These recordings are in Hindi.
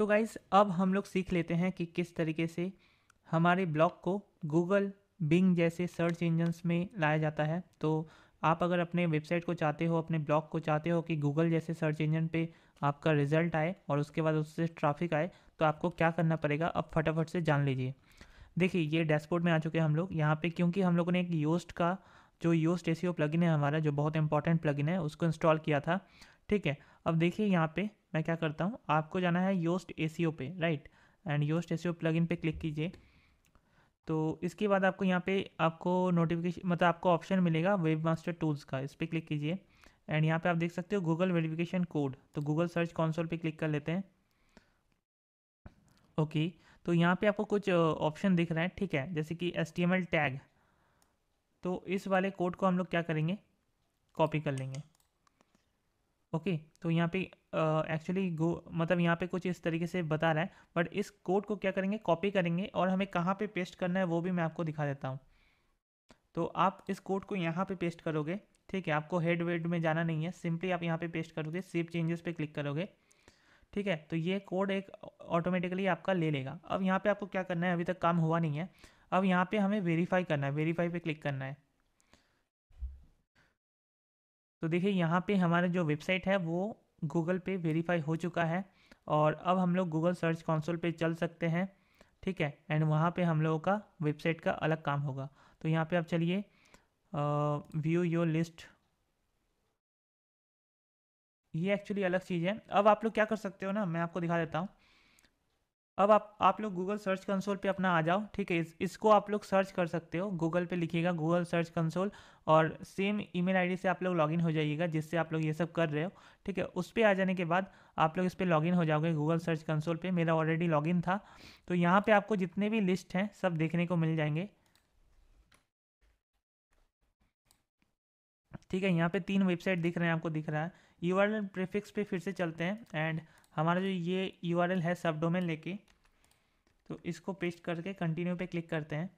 तो गाइज अब हम लोग सीख लेते हैं कि किस तरीके से हमारे ब्लॉग को गूगल बिंग जैसे सर्च इंजन्स में लाया जाता है तो आप अगर अपने वेबसाइट को चाहते हो अपने ब्लॉग को चाहते हो कि गूगल जैसे सर्च इंजन पे आपका रिजल्ट आए और उसके बाद उससे ट्रैफिक आए तो आपको क्या करना पड़ेगा अब फटाफट से जान लीजिए देखिए ये डैशबोर्ड में आ चुके हैं हम लोग यहाँ पे क्योंकि हम लोगों ने एक योस्ट का जो योस्ट ए सी है हमारा जो बहुत इंपॉर्टेंट प्लगइन है उसको इंस्टॉल किया था ठीक है अब देखिए यहाँ पे मैं क्या करता हूँ आपको जाना है योस्ट ए e पे right and Yoast SEO पे क्लिक कीजिए तो इसके बाद आपको यहाँ पे आपको नोटिफिकेशन मतलब आपको ऑप्शन मिलेगा वेब मास्टर टूल्स का इस पर क्लिक कीजिए एंड यहाँ पे आप देख सकते हो गूगल वेरिफिकेशन कोड तो गूगल सर्च कॉन्सोल पे क्लिक कर लेते हैं ओके तो यहाँ पे आपको कुछ ऑप्शन दिख रहा है ठीक है जैसे कि एस टैग तो इस वाले कोड को हम लोग क्या करेंगे कॉपी कर लेंगे ओके okay, तो यहाँ पे एक्चुअली गो मतलब यहाँ पे कुछ इस तरीके से बता रहा है बट इस कोड को क्या करेंगे कॉपी करेंगे और हमें कहाँ पे पेस्ट करना है वो भी मैं आपको दिखा देता हूँ तो आप इस कोड को यहाँ पे पेस्ट करोगे ठीक है आपको हेड वेड में जाना नहीं है सिंपली आप यहाँ पे पेस्ट करोगे सेव चेंजेस पे क्लिक करोगे ठीक है तो ये कोड एक ऑटोमेटिकली आपका ले लेगा अब यहाँ पे आपको क्या करना है अभी तक काम हुआ नहीं है अब यहाँ पे हमें वेरीफाई करना है वेरीफाई पे क्लिक करना है तो देखिए यहाँ पे हमारा जो वेबसाइट है वो गूगल पे वेरीफाई हो चुका है और अब हम लोग गूगल सर्च कंसोल पे चल सकते हैं ठीक है एंड वहाँ पे हम लोगों का वेबसाइट का अलग काम होगा तो यहाँ पे आप चलिए व्यू योर लिस्ट ये एक्चुअली अलग चीज़ है अब आप लोग क्या कर सकते हो ना मैं आपको दिखा देता हूँ अब आप आप लोग गूगल सर्च कंसोल पे अपना आ जाओ ठीक है इस, इसको आप लोग सर्च कर सकते हो गूगल पे लिखिएगा गूगल सर्च कंसोल और सेम ईमेल आईडी से आप लोग लॉगिन हो जाइएगा जिससे आप लोग ये सब कर रहे हो ठीक है उस पर आ जाने के बाद आप लोग इस पर लॉगिन हो जाओगे गूगल सर्च कंसोल पे मेरा ऑलरेडी लॉगिन था तो यहाँ पर आपको जितने भी लिस्ट हैं सब देखने को मिल जाएंगे ठीक है यहाँ पर तीन वेबसाइट दिख रहे हैं आपको दिख रहा है यू आर प्रीफिक्स पे फिर से चलते हैं एंड हमारा जो ये यू है सब डोमेन लेके तो इसको पेस्ट करके कंटिन्यू पे क्लिक करते हैं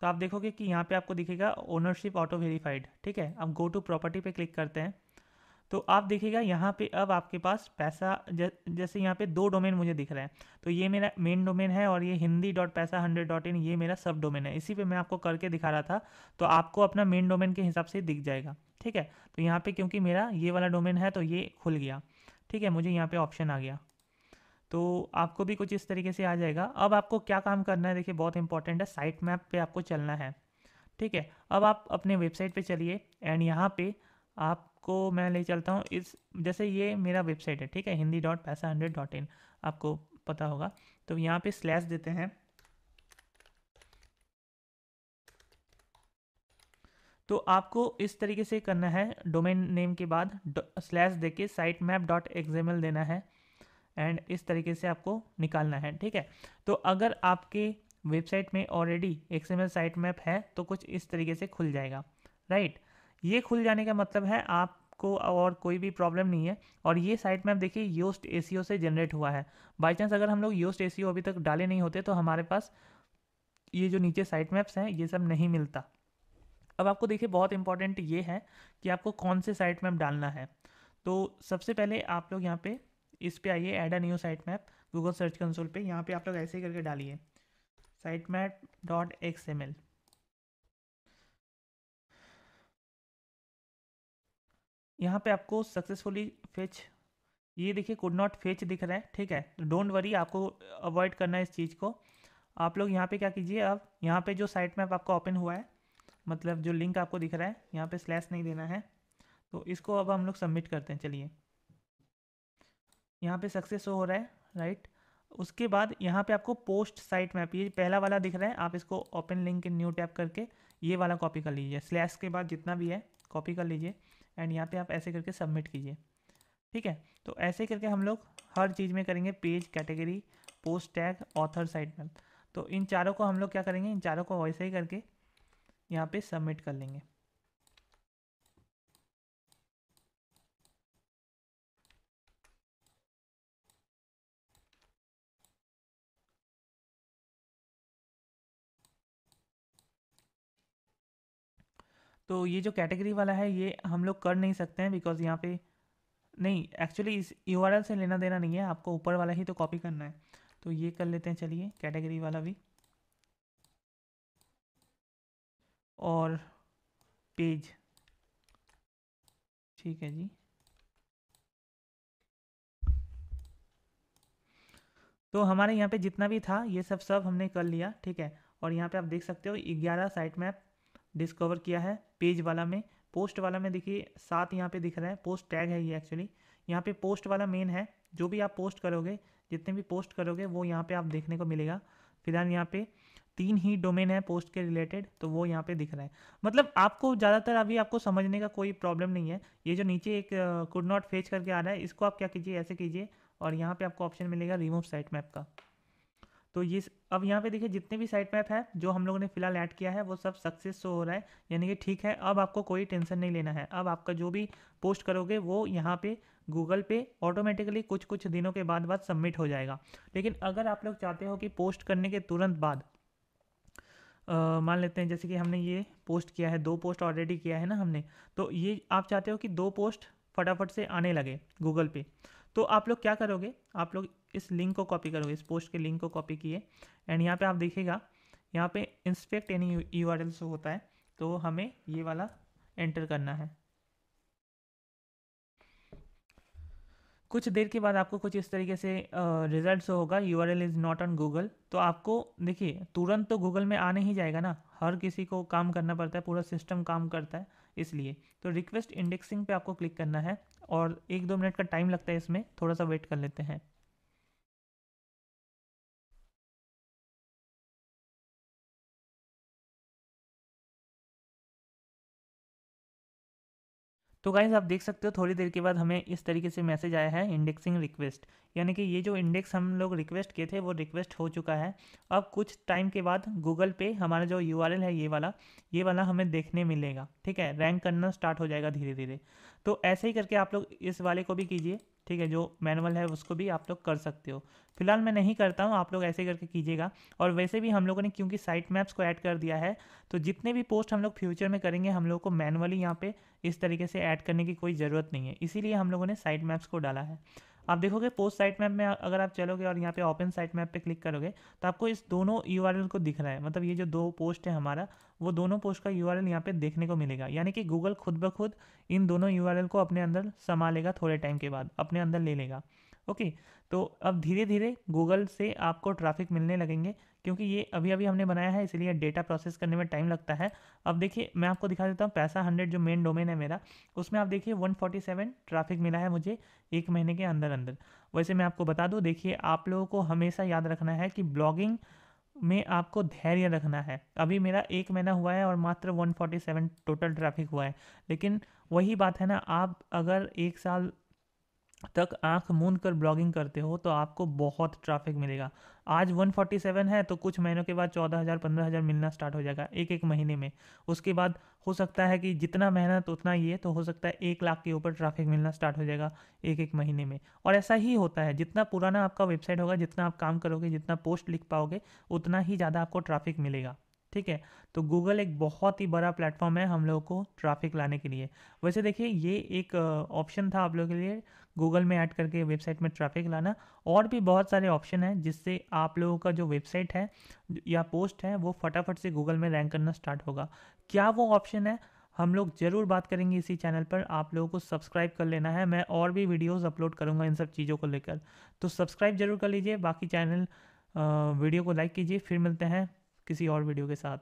तो आप देखोगे कि यहाँ पे आपको दिखेगा ओनरशिप ऑटो वेरीफाइड ठीक है अब गो टू प्रॉपर्टी पे क्लिक करते हैं तो आप देखिएगा यहाँ पे अब आपके पास पैसा ज, जैसे यहाँ पे दो डोमेन मुझे दिख रहा है तो ये मेरा मेन डोमेन है और ये Hindi dot paisa hundred dot in ये मेरा सब डोमेन है इसी पे मैं आपको करके दिखा रहा था तो आपको अपना मेन डोमेन के हिसाब से दिख जाएगा ठीक है तो यहाँ पे क्योंकि मेरा ये वाला डोमेन है तो ये खुल गया ठीक है मुझे यहाँ पे ऑप्शन आ गया तो आपको भी कुछ इस तरीके से आ जाएगा अब आपको क्या काम करना है देखिए बहुत इंपॉर्टेंट है साइट मैप पे आपको चलना है ठीक है अब आप अपने वेबसाइट पे चलिए एंड यहाँ पे आपको मैं ले चलता हूँ इस जैसे ये मेरा वेबसाइट है ठीक है Hindi dot paisa hundred dot in आपको पता होगा तो यहाँ पे स्लैश देते हैं तो आपको इस तरीके से करना है डोमेन नेम के बाद स्लैश दे के साइट मैप डॉट एक्सएमएल देना है एंड इस तरीके से आपको निकालना है ठीक है तो अगर आपके वेबसाइट में ऑलरेडी एक्सएमएल साइट मैप है तो कुछ इस तरीके से खुल जाएगा राइट ये खुल जाने का मतलब है आप आपको और कोई भी प्रॉब्लम नहीं है और ये साइट मैप देखिए योस्ट ए e से जनरेट हुआ है बाई चांस अगर हम लोग योस्ट ए e अभी तक डाले नहीं होते तो हमारे पास ये जो नीचे साइट मैप्स हैं ये सब नहीं मिलता अब आपको देखिए बहुत इंपॉर्टेंट ये है कि आपको कौन से साइट मैप डालना है तो सबसे पहले आप लोग यहाँ पे इस पे आइए add a new site map Google search console पे यहाँ पे आप लोग ऐसे ही करके डालिए site map dot X M L यहाँ पे आपको सक्सेसफुली फेच ये देखिए कुड नॉट फेच दिख रहा है ठीक है डोंट वरी आपको अवॉइड करना है इस चीज़ को आप लोग यहाँ पे क्या कीजिए अब यहाँ पे जो साइट मैप आपका ओपन हुआ है मतलब जो लिंक आपको दिख रहा है यहाँ पे स्लैश नहीं देना है तो इसको अब हम लोग सबमिट करते हैं चलिए यहाँ पे सक्सेस हो रहा है राइट उसके बाद यहाँ पे आपको पोस्ट साइट मैप ये पहला वाला दिख रहा है आप इसको open link in new tab करके ये वाला कॉपी कर लीजिए स्लैश के बाद जितना भी है कॉपी कर लीजिए एंड यहाँ पे आप ऐसे करके सबमिट कीजिए ठीक है तो ऐसे करके हम लोग हर चीज़ में करेंगे page category post tag author site map तो इन चारों को हम लोग क्या करेंगे इन चारों को वैसे ही करके यहाँ पे सबमिट कर लेंगे तो ये जो कैटेगरी वाला है ये हम लोग कर नहीं सकते हैं बिकॉज़ यहाँ पे नहीं एक्चुअली इस यू से लेना देना नहीं है आपको ऊपर वाला ही तो कॉपी करना है तो ये कर लेते हैं चलिए कैटेगरी वाला भी और पेज ठीक है जी तो हमारे यहाँ पे जितना भी था ये सब सब हमने कर लिया ठीक है और यहाँ पे आप देख सकते हो ग्यारह साइट मैप डिस्कवर किया है पेज वाला में पोस्ट वाला में देखिए सात यहाँ पे दिख रहा है पोस्ट टैग है ये एक्चुअली यहाँ पे पोस्ट वाला मेन है जो भी आप पोस्ट करोगे जितने भी पोस्ट करोगे वो यहाँ पे आप देखने को मिलेगा फिलहाल यहाँ पे तीन ही डोमेन है पोस्ट के रिलेटेड तो वो यहाँ पे दिख रहा है मतलब आपको ज़्यादातर अभी आपको समझने का कोई प्रॉब्लम नहीं है ये जो नीचे एक कुड नॉट फेच करके आ रहा है इसको आप क्या कीजिए ऐसे कीजिए और यहाँ पर आपको ऑप्शन मिलेगा रिमूव साइट मैप का तो ये अब यहाँ पे देखिए जितने भी साइट मैप है जो हम लोगों ने फिलहाल ऐड किया है वो सब सक्सेस तो हो रहा है यानी कि ठीक है अब आपको कोई टेंशन नहीं लेना है अब आपका जो भी पोस्ट करोगे वो यहाँ पे गूगल पे ऑटोमेटिकली कुछ कुछ दिनों के बाद बाद सबमिट हो जाएगा लेकिन अगर आप लोग चाहते हो कि पोस्ट करने के तुरंत बाद मान लेते हैं जैसे कि हमने ये पोस्ट किया है दो पोस्ट ऑलरेडी किया है ना हमने तो ये आप चाहते हो कि दो पोस्ट फटाफट से आने लगे गूगल पे तो आप लोग क्या करोगे आप लोग इस लिंक को कॉपी करोगे इस पोस्ट के लिंक को कॉपी किए एंड यहाँ पे आप देखिएगा यहाँ पे इंस्पेक्ट एनी यू आर होता है तो हमें ये वाला एंटर करना है कुछ देर के बाद आपको कुछ इस तरीके से रिजल्ट होगा U R L is not on Google तो आपको देखिए तुरंत तो गूगल में आने ही जाएगा ना हर किसी को काम करना पड़ता है पूरा सिस्टम काम करता है इसलिए तो रिक्वेस्ट इंडेक्सिंग पे आपको क्लिक करना है और एक दो मिनट का टाइम लगता है इसमें थोड़ा सा वेट कर लेते हैं तो गाइज आप देख सकते हो थोड़ी देर के बाद हमें इस तरीके से मैसेज आया है इंडेक्सिंग रिक्वेस्ट यानी कि ये जो इंडेक्स हम लोग रिक्वेस्ट किए थे वो रिक्वेस्ट हो चुका है अब कुछ टाइम के बाद गूगल पे हमारा जो यू है ये वाला ये वाला हमें देखने मिलेगा ठीक है रैंक करना स्टार्ट हो जाएगा धीरे धीरे तो ऐसे ही करके आप लोग इस वाले को भी कीजिए ठीक है जो मैनुअल है उसको भी आप लोग कर सकते हो फिलहाल मैं नहीं करता हूँ आप लोग ऐसे करके कीजिएगा और वैसे भी हम लोगों ने क्योंकि साइट मैप्स को ऐड कर दिया है तो जितने भी पोस्ट हम लोग फ्यूचर में करेंगे हम लोग को मैनुअली यहाँ पे इस तरीके से ऐड करने की कोई ज़रूरत नहीं है इसीलिए हम लोगों ने साइट मैप्स को डाला है आप देखोगे पोस्ट साइट मैप में अगर आप चलोगे और यहाँ पे ओपन साइट मैप पे क्लिक करोगे तो आपको इस दोनों यू को दिख रहा है मतलब ये जो दो पोस्ट है हमारा वो दोनों पोस्ट का यू आर यहाँ पे देखने को मिलेगा यानी कि गूगल खुद ब खुद इन दोनों यू को अपने अंदर संभालेगा थोड़े टाइम के बाद अपने अंदर ले लेगा ओके तो अब धीरे धीरे गूगल से आपको ट्रैफिक मिलने लगेंगे क्योंकि ये अभी अभी हमने बनाया है इसलिए डेटा प्रोसेस करने में टाइम लगता है अब देखिए मैं आपको दिखा देता हूँ पैसा हंड्रेड जो मेन डोमेन है मेरा उसमें आप देखिए 147 ट्रैफिक मिला है मुझे एक महीने के अंदर अंदर वैसे मैं आपको बता दूँ देखिए आप लोगों को हमेशा याद रखना है कि ब्लॉगिंग में आपको धैर्य रखना है अभी मेरा एक महीना हुआ है और मात्र 147 टोटल ट्रैफिक हुआ है लेकिन वही बात है ना आप अगर एक साल तक आंख मूंद कर ब्लॉगिंग करते हो तो आपको बहुत ट्रैफिक मिलेगा आज 147 है तो कुछ महीनों के बाद 14000 15000 मिलना स्टार्ट हो जाएगा एक एक महीने में उसके बाद हो सकता है कि जितना मेहनत उतना ये तो हो सकता है एक लाख के ऊपर ट्रैफिक मिलना स्टार्ट हो जाएगा एक एक महीने में और ऐसा ही होता है जितना पुराना आपका वेबसाइट होगा जितना आप काम करोगे जितना पोस्ट लिख पाओगे उतना ही ज़्यादा आपको ट्रैफिक मिलेगा ठीक है तो गूगल एक बहुत ही बड़ा प्लेटफॉर्म है हम लोगों को ट्रैफिक लाने के लिए वैसे देखिए ये एक ऑप्शन था आप लोगों के लिए गूगल में ऐड करके वेबसाइट में ट्रैफिक लाना और भी बहुत सारे ऑप्शन हैं जिससे आप लोगों का जो वेबसाइट है या पोस्ट है वो फटाफट से गूगल में रैंक करना स्टार्ट होगा क्या वो ऑप्शन है हम लोग ज़रूर बात करेंगे इसी चैनल पर आप लोगों को सब्सक्राइब कर लेना है मैं और भी वीडियोस अपलोड करूँगा इन सब चीज़ों को लेकर तो सब्सक्राइब जरूर कर लीजिए बाकी चैनल वीडियो को लाइक कीजिए फिर मिलते हैं किसी और वीडियो के साथ